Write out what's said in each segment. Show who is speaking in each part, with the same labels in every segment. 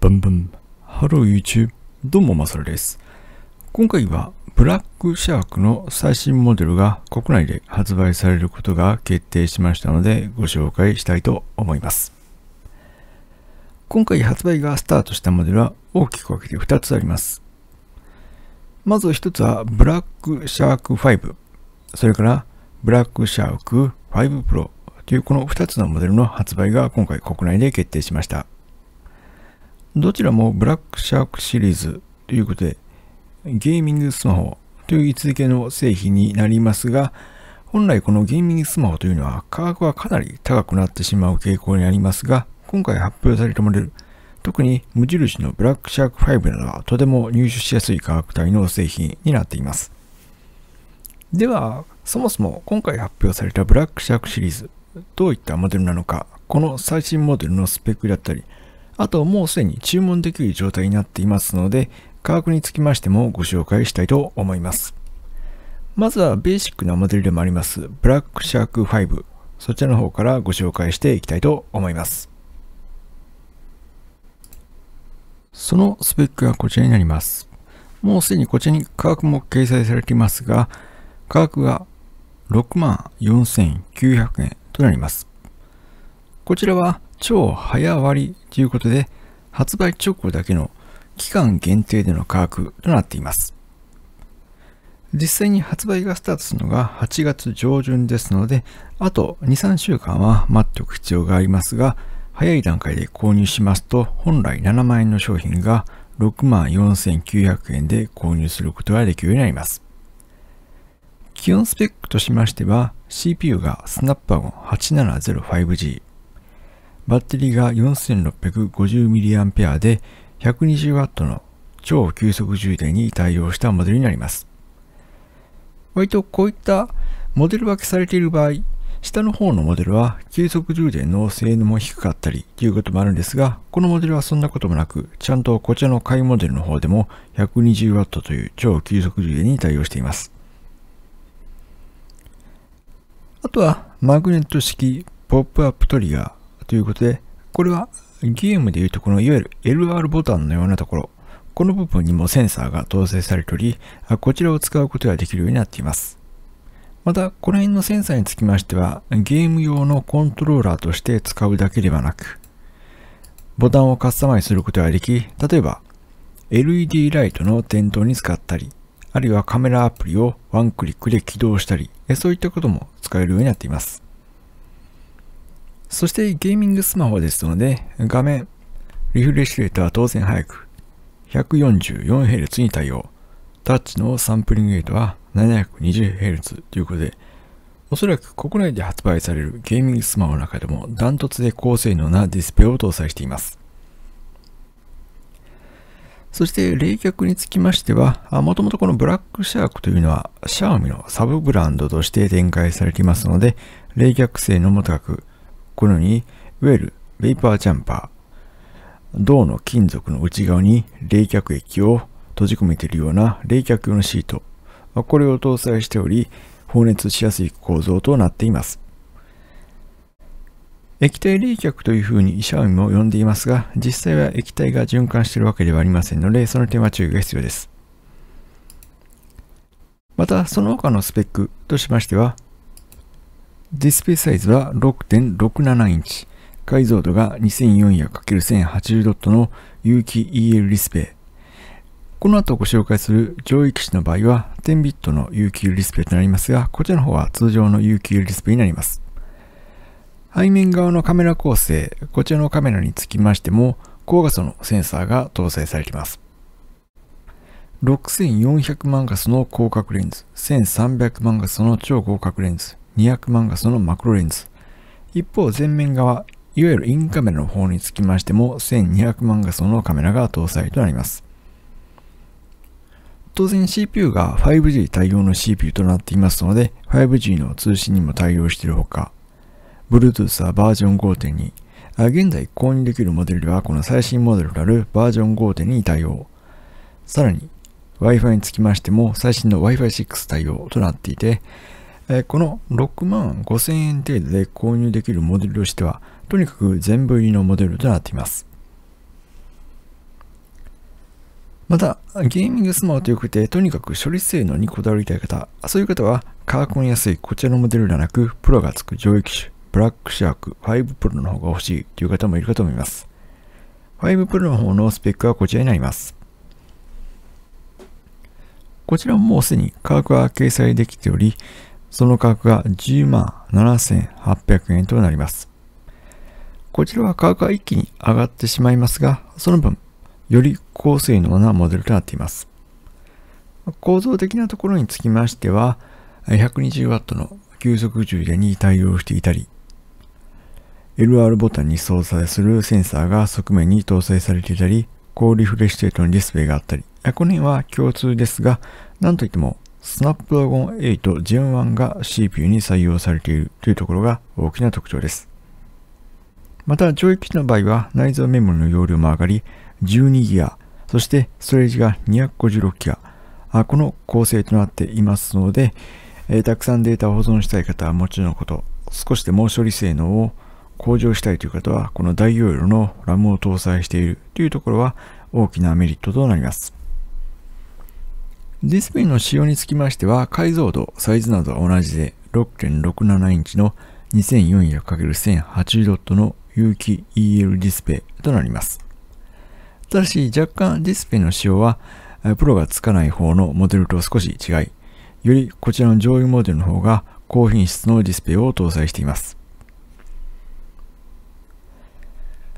Speaker 1: バンバン。ハロー YouTube。どうもマサルです。今回はブラックシャークの最新モデルが国内で発売されることが決定しましたのでご紹介したいと思います。今回発売がスタートしたモデルは大きく分けて2つあります。まず1つはブラックシャーク5、それからブラックシャーク5 Pro というこの2つのモデルの発売が今回国内で決定しました。どちらもブラックシャークシリーズということで、ゲーミングスマホという位置づけの製品になりますが、本来このゲーミングスマホというのは価格はかなり高くなってしまう傾向にありますが、今回発表されたモデル、特に無印のブラックシャーク5などはとても入手しやすい価格帯の製品になっています。では、そもそも今回発表されたブラックシャークシリーズ、どういったモデルなのか、この最新モデルのスペックだったり、あともうすでに注文できる状態になっていますので、価格につきましてもご紹介したいと思います。まずはベーシックなモデルでもあります、ブラックシャーク5、そちらの方からご紹介していきたいと思います。そのスペックがこちらになります。もうすでにこちらに価格も掲載されていますが、価格が6万4900円となります。こちらは超早割ということで、発売直後だけの期間限定での価格となっています。実際に発売がスタートするのが8月上旬ですので、あと2、3週間は待っておく必要がありますが、早い段階で購入しますと、本来7万円の商品が6万4900円で購入することができるようになります。基本スペックとしましては、CPU がスナップワゴン 8705G、バッテリーが 4650mAh で 120W の超急速充電に対応したモデルになります。割とこういったモデル分けされている場合、下の方のモデルは急速充電の性能も低かったりということもあるんですが、このモデルはそんなこともなく、ちゃんとこちらの買いモデルの方でも 120W という超急速充電に対応しています。あとはマグネット式ポップアップトリガー。ということで、これはゲームでいうとこのいわゆる LR ボタンのようなところ、この部分にもセンサーが搭載されており、こちらを使うことができるようになっています。また、この辺のセンサーにつきましては、ゲーム用のコントローラーとして使うだけではなく、ボタンをカスタマイズすることができ、例えば、LED ライトの点灯に使ったり、あるいはカメラアプリをワンクリックで起動したり、そういったことも使えるようになっています。そしてゲーミングスマホですので、画面、リフレッシュレートは当然早く、144Hz に対応。タッチのサンプリングレートは 720Hz ということで、おそらく国内で発売されるゲーミングスマホの中でもダントツで高性能なディスプレイを搭載しています。そして冷却につきましては、もともとこのブラックシャークというのは、シャオミのサブブランドとして展開されていますので、冷却性能も高く、このように、いわゆるベイパーチャンパー、銅の金属の内側に冷却液を閉じ込めているような冷却用のシート、これを搭載しており、放熱しやすい構造となっています。液体冷却というふうに医者網も呼んでいますが、実際は液体が循環しているわけではありませんので、その点は注意が必要です。また、その他のスペックとしましては、ディスプレイサイズは6.67インチ、解像度が 2400×1080 ドットの有機 EL ディスプレイ。この後ご紹介する上位機種の場合は10ビットの有 EL ディスプレイとなりますが、こちらの方は通常の EL ディスプレイになります。背面側のカメラ構成、こちらのカメラにつきましても、高画素のセンサーが搭載されています。6400万画素の広角レンズ、1300万画素の超広角レンズ、200万画素のマクロレンズ。一方、前面側、いわゆるインカメラの方につきましても、1200万画素のカメラが搭載となります。当然 CPU が 5G 対応の CPU となっていますので、5G の通信にも対応しているほか、Bluetooth はバージョン5.2、現在購入できるモデルではこの最新モデルであるバージョン5.2に対応。さらに Wi-Fi につきましても最新の Wi-Fi6 対応となっていて、えー、この6万5000円程度で購入できるモデルとしては、とにかく全部入りのモデルとなっています。また、ゲーミングスマホと良くて、とにかく処理性能にこだわりたい方、そういう方は、カーコン安いこちらのモデルではなく、プロが付く上位機種、ブラックシャーク5プロの方が欲しいという方もいるかと思います。5プロの方のスペックはこちらになります。こちらももうすでに価格は掲載できており、その価格が10万7800円となります。こちらは価格が一気に上がってしまいますが、その分、より高性能なモデルとなっています。構造的なところにつきましては、120W の急速充電に対応していたり、LR ボタンに操作するセンサーが側面に搭載されていたり、高リフレッシュレートのディスプレイがあったり、この辺は共通ですが、なんといってもスナップドラゴン8 Gen1 が CPU に採用されているというところが大きな特徴です。また、上位機種の場合は内蔵メモリの容量も上がり、12GB、そしてストレージが 256GB、この構成となっていますので、えー、たくさんデータを保存したい方はもちろんのこと、少しでも処理性能を向上したいという方は、この大容量の RAM を搭載しているというところは大きなメリットとなります。ディスプレイの仕様につきましては、解像度、サイズなどは同じで6.67インチの 2400×1080 ドットの有機 EL ディスプレイとなります。ただし、若干ディスプレイの仕様は、プロがつかない方のモデルと少し違い、よりこちらの上位モデルの方が高品質のディスプレイを搭載しています。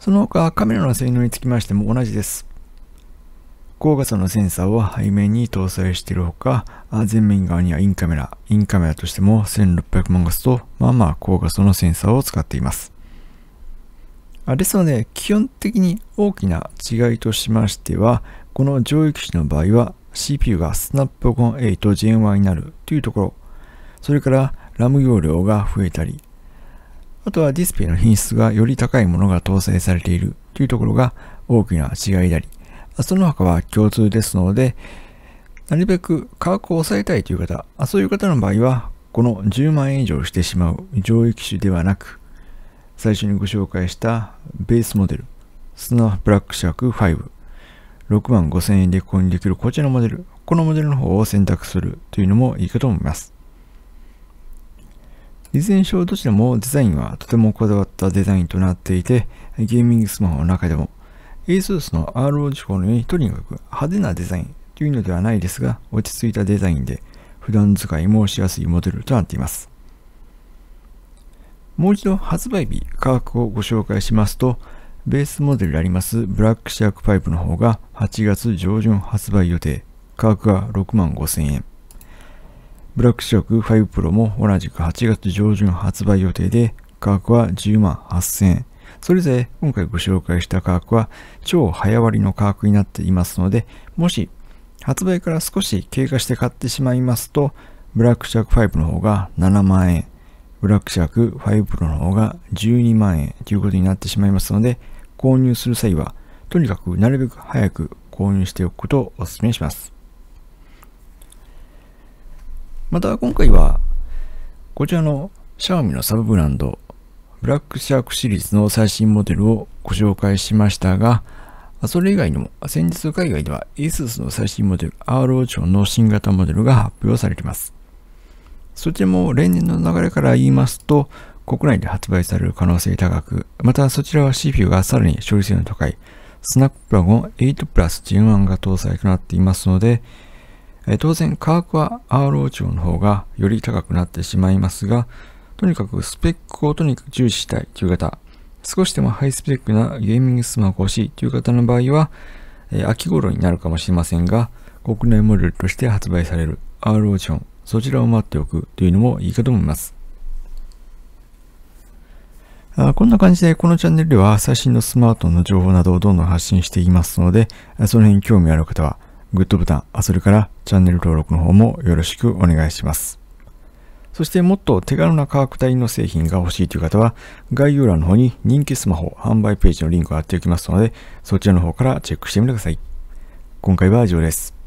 Speaker 1: その他カメラの性能につきましても同じです。光画素のセンサーは背面に搭載しているほか、前面側にはインカメラ、インカメラとしても1600万画素と、まあまあ高画素のセンサーを使っています。ですので、基本的に大きな違いとしましては、この上位機種の場合は CPU が s n a p d ン a と o n 8 Gen1 になるというところ、それから RAM 容量が増えたり、あとはディスプレイの品質がより高いものが搭載されているというところが大きな違いであり、その他は共通ですので、なるべく価格を抑えたいという方、そういう方の場合は、この10万円以上してしまう上位機種ではなく、最初にご紹介したベースモデル、スナーブラックシャーク5、6万5000円で購入できるこちらのモデル、このモデルの方を選択するというのもいいかと思います。いずれにしろどちらもデザインはとてもこだわったデザインとなっていて、ゲーミングスマホの中でも ASUS の RO 事項のようにとにかく派手なデザインというのではないですが、落ち着いたデザインで普段使いもしやすいモデルとなっています。もう一度発売日、価格をご紹介しますと、ベースモデルでありますブラックシャークパイプの方が8月上旬発売予定、価格は6万5000円。ブラックシャーク5 Pro も同じく8月上旬発売予定で、価格は10万8000円。それぞれ今回ご紹介した価格は超早割の価格になっていますので、もし発売から少し経過して買ってしまいますと、ブラックシャーク5の方が7万円、ブラックシャーク5プロの方が12万円ということになってしまいますので、購入する際は、とにかくなるべく早く購入しておくことをお勧めします。また今回は、こちらの Xiaomi のサブブランドブラックシャークシリーズの最新モデルをご紹介しましたが、それ以外にも先日海外では ASUS の最新モデル RO 庁の新型モデルが発表されています。そちらも例年の流れから言いますと、国内で発売される可能性高く、またそちらは CPU がさらに処理性の高いスナップラゴン8プラス g 1が搭載となっていますので、当然価格は RO 庁の方がより高くなってしまいますが、とにかくスペックをとにかく重視したいという方、少しでもハイスペックなゲーミングスマホを欲しいという方の場合は、え秋頃になるかもしれませんが、国内モデルとして発売される R オーション、そちらを待っておくというのもいいかと思います。あこんな感じでこのチャンネルでは最新のスマートの情報などをどんどん発信していますので、その辺興味ある方はグッドボタン、それからチャンネル登録の方もよろしくお願いします。そしてもっと手軽な価格帯の製品が欲しいという方は、概要欄の方に人気スマホ販売ページのリンクを貼っておきますので、そちらの方からチェックしてみてください。今回は以上です。